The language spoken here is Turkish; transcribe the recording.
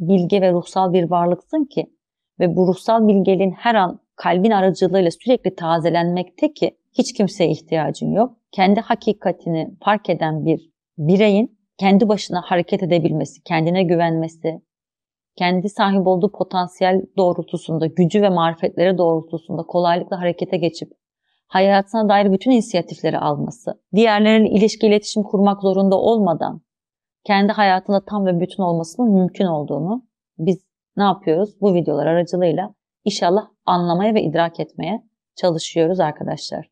bilge ve ruhsal bir varlıksın ki ve bu ruhsal bilgeliğin her an kalbin aracılığıyla sürekli tazelenmekte ki hiç kimseye ihtiyacın yok. Kendi hakikatini fark eden bir bireyin kendi başına hareket edebilmesi, kendine güvenmesi, kendi sahip olduğu potansiyel doğrultusunda, gücü ve marifetleri doğrultusunda kolaylıkla harekete geçip hayatına dair bütün inisiyatifleri alması, diğerlerin ilişki iletişim kurmak zorunda olmadan kendi hayatında tam ve bütün olmasının mümkün olduğunu biz ne yapıyoruz? Bu videolar aracılığıyla inşallah anlamaya ve idrak etmeye çalışıyoruz arkadaşlar.